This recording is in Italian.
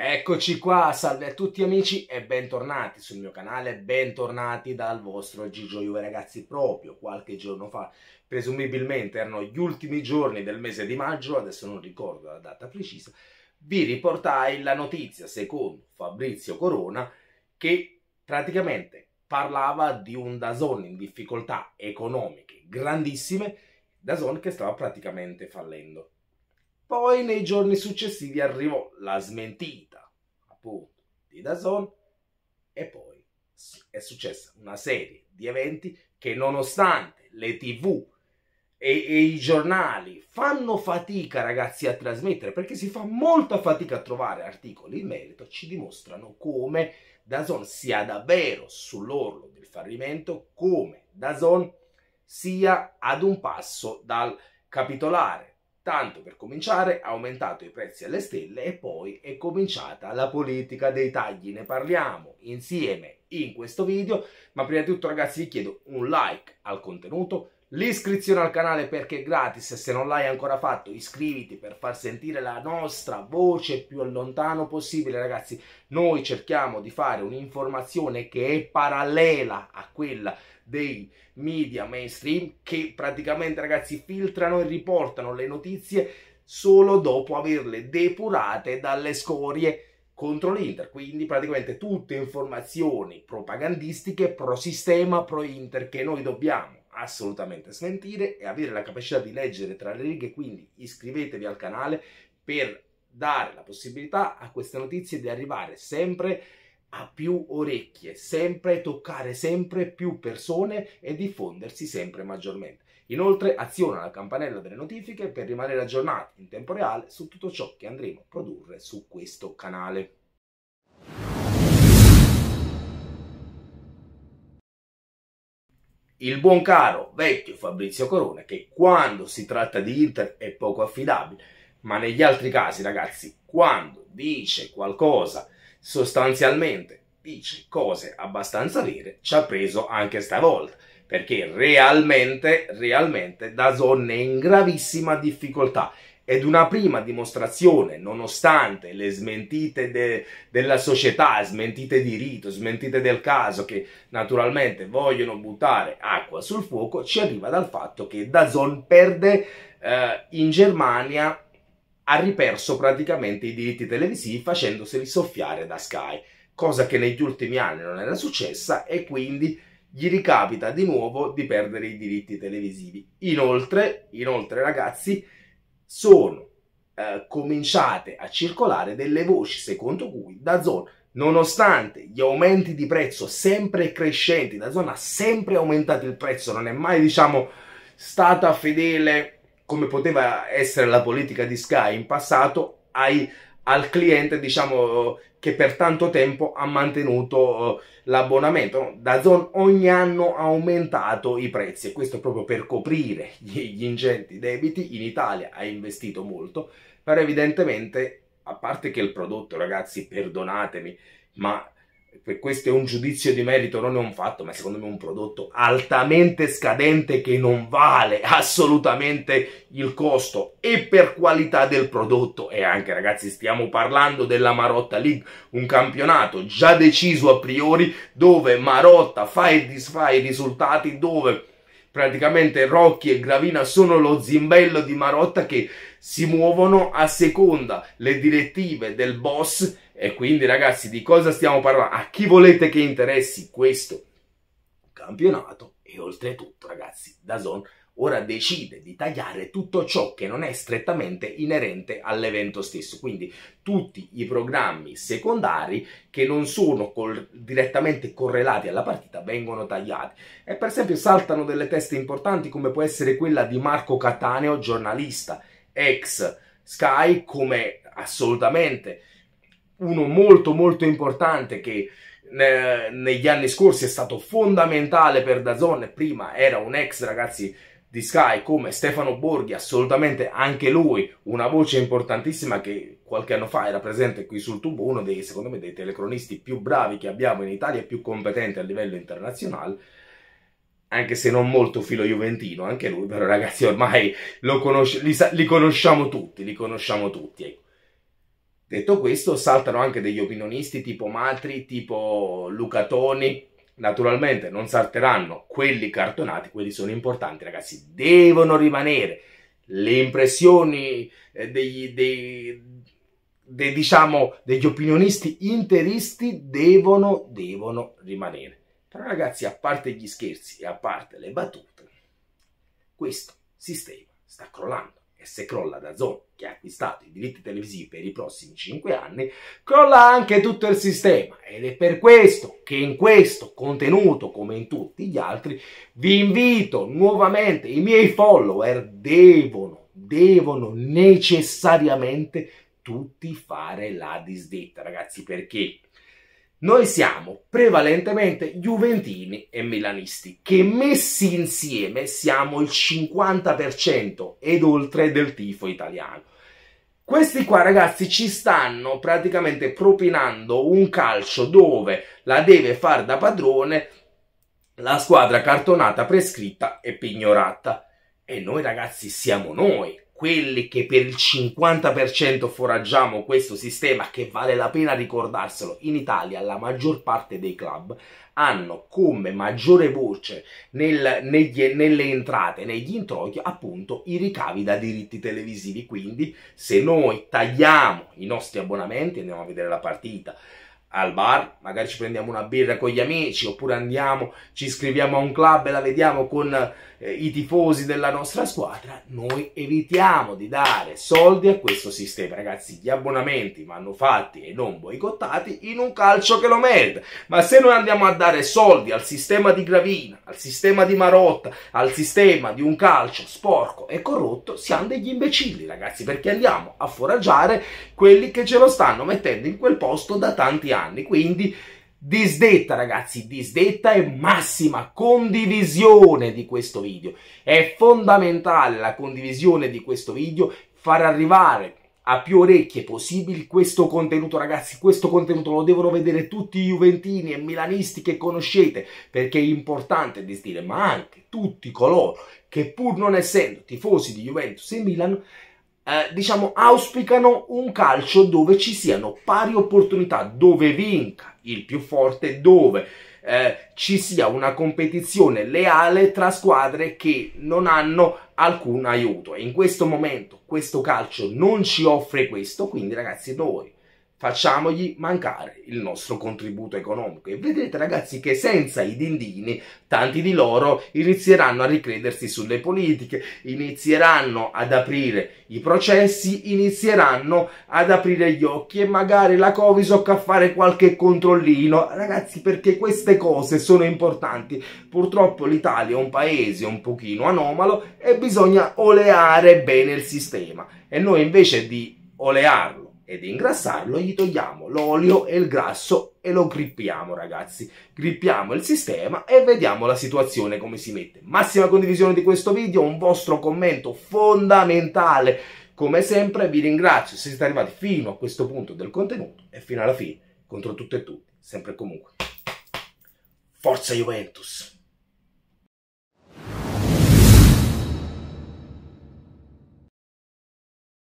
Eccoci qua, salve a tutti amici e bentornati sul mio canale, bentornati dal vostro Gigio Juve ragazzi proprio qualche giorno fa, presumibilmente erano gli ultimi giorni del mese di maggio, adesso non ricordo la data precisa, vi riportai la notizia secondo Fabrizio Corona che praticamente parlava di un Dazon in difficoltà economiche grandissime, Dazon che stava praticamente fallendo. Poi nei giorni successivi arrivò la smentita appunto di Dazon e poi è successa una serie di eventi che nonostante le tv e, e, i giornali fanno fatica ragazzi a trasmettere perché si fa molta fatica a trovare articoli in merito ci dimostrano come Dazon sia davvero sull'orlo del fallimento come Dazon sia ad un passo dal capitolare Tanto per cominciare ha aumentato i prezzi alle stelle e poi è cominciata la politica dei tagli, ne parliamo insieme in questo video, ma prima di tutto ragazzi vi chiedo un like al contenuto, l'iscrizione al canale perché è gratis e se non l'hai ancora fatto iscriviti per far sentire la nostra voce più lontano possibile ragazzi noi cerchiamo di fare un'informazione che è parallela a quella dei media mainstream che praticamente ragazzi filtrano e riportano le notizie solo dopo averle depurate dalle scorie contro l'Inter, quindi praticamente tutte informazioni propagandistiche pro sistema, pro Inter che noi dobbiamo assolutamente smentire e avere la capacità di leggere tra le righe, quindi iscrivetevi al canale per dare la possibilità a queste notizie di arrivare sempre a più orecchie, sempre toccare sempre più persone e diffondersi sempre maggiormente. Inoltre aziona la campanella delle notifiche per rimanere aggiornati in tempo reale su tutto ciò che andremo a produrre su questo canale. il buon caro vecchio Fabrizio Corona che quando si tratta di Inter è poco affidabile, ma negli altri casi ragazzi, quando dice qualcosa sostanzialmente dice cose abbastanza vere, ci ha preso anche stavolta, perché realmente, realmente Dazon è in gravissima difficoltà ed una prima dimostrazione, nonostante le smentite de della società, smentite di rito, smentite del caso, che naturalmente vogliono buttare acqua sul fuoco, ci arriva dal fatto che Dazon perde eh, in Germania, ha riperso praticamente i diritti televisivi facendoseli soffiare da Sky, cosa che negli ultimi anni non era successa e quindi gli ricapita di nuovo di perdere i diritti televisivi. Inoltre, inoltre ragazzi, sono eh, cominciate a circolare delle voci secondo cui da zona nonostante gli aumenti di prezzo sempre crescenti, la zona ha sempre aumentato il prezzo, non è mai diciamo stata fedele come poteva essere la politica di Sky in passato ai, al cliente, diciamo, che per tanto tempo ha mantenuto eh, l'abbonamento. Da Dazon ogni anno ha aumentato i prezzi e questo proprio per coprire gli ingenti debiti. In Italia ha investito molto, però evidentemente, a parte che il prodotto, ragazzi, perdonatemi, ma cioè, questo è un giudizio di merito, non è un fatto, ma secondo me è un prodotto altamente scadente che non vale assolutamente il costo e per qualità del prodotto. E anche ragazzi, stiamo parlando della Marotta League, un campionato già deciso a priori dove Marotta fa e disfa i risultati, dove praticamente Rocchi e Gravina sono lo zimbello di Marotta che si muovono a seconda le direttive del boss e quindi ragazzi, di cosa stiamo parlando? A chi volete che interessi questo campionato? E oltretutto, ragazzi, da Zon ora decide di tagliare tutto ciò che non è strettamente inerente all'evento stesso, quindi tutti i programmi secondari che non sono col direttamente correlati alla partita vengono tagliati e per esempio saltano delle teste importanti come può essere quella di Marco Cattaneo, giornalista ex Sky come assolutamente uno molto molto importante che eh, negli anni scorsi è stato fondamentale per Dazon, prima era un ex ragazzi di Sky come Stefano Borghi, assolutamente anche lui, una voce importantissima che qualche anno fa era presente qui sul tubo, uno dei, secondo me, dei telecronisti più bravi che abbiamo in Italia, e più competente a livello internazionale, anche se non molto filo juventino, anche lui, però ragazzi ormai conosce, li, li, conosciamo tutti, li conosciamo tutti, ecco. Detto questo, saltano anche degli opinionisti tipo Matri, tipo Luca Toni. Naturalmente non salteranno quelli cartonati, quelli sono importanti, ragazzi, devono rimanere. Le impressioni degli, eh, dei, dei, diciamo, degli opinionisti interisti devono, devono rimanere. Però ragazzi, a parte gli scherzi e a parte le battute, questo sistema sta crollando e se crolla da Dazon, che ha acquistato i diritti televisivi per i prossimi 5 anni, crolla anche tutto il sistema. Ed è per questo che in questo contenuto, come in tutti gli altri, vi invito nuovamente, i miei follower devono, devono necessariamente tutti fare la disdetta, ragazzi, perché noi siamo prevalentemente juventini e milanisti, che messi insieme siamo il 50% ed oltre del tifo italiano. Questi qua ragazzi ci stanno praticamente propinando un calcio dove la deve far da padrone la squadra cartonata prescritta e pignorata. E noi ragazzi siamo noi, quelli che per il 50% foraggiamo questo sistema, che vale la pena ricordarselo, in Italia la maggior parte dei club hanno come maggiore voce nel, negli, nelle entrate, negli introiti, appunto i ricavi da diritti televisivi. Quindi se noi tagliamo i nostri abbonamenti, andiamo a vedere la partita, al bar, magari ci prendiamo una birra con gli amici, oppure andiamo, ci iscriviamo a un club e la vediamo con eh, i tifosi della nostra squadra, noi evitiamo di dare soldi a questo sistema. Ragazzi, gli abbonamenti vanno fatti e non boicottati in un calcio che lo merita. Ma se noi andiamo a dare soldi al sistema di Gravina, al sistema di Marotta, al sistema di un calcio sporco e corrotto, siamo degli imbecilli, ragazzi, perché andiamo a foraggiare quelli che ce lo stanno mettendo in quel posto da tanti anni anni. Quindi disdetta ragazzi, disdetta e massima condivisione di questo video. È fondamentale la condivisione di questo video, far arrivare a più orecchie possibili questo contenuto ragazzi, questo contenuto lo devono vedere tutti i juventini e milanisti che conoscete perché è importante disdire, ma anche tutti coloro che pur non essendo tifosi di Juventus e Milano eh, diciamo, auspicano un calcio dove ci siano pari opportunità, dove vinca il più forte, dove eh, ci sia una competizione leale tra squadre che non hanno alcun aiuto. E in questo momento questo calcio non ci offre questo, quindi ragazzi noi facciamogli mancare il nostro contributo economico e vedrete ragazzi che senza i dindini tanti di loro inizieranno a ricredersi sulle politiche, inizieranno ad aprire i processi, inizieranno ad aprire gli occhi e magari la Covisoc a fare qualche controllino, ragazzi perché queste cose sono importanti, purtroppo l'Italia è un paese un pochino anomalo e bisogna oleare bene il sistema e noi invece di olearlo ed di ingrassarlo gli togliamo l'olio e il grasso e lo grippiamo ragazzi grippiamo il sistema e vediamo la situazione come si mette massima condivisione di questo video un vostro commento fondamentale come sempre vi ringrazio se siete arrivati fino a questo punto del contenuto e fino alla fine contro tutto e tutti sempre e comunque forza Juventus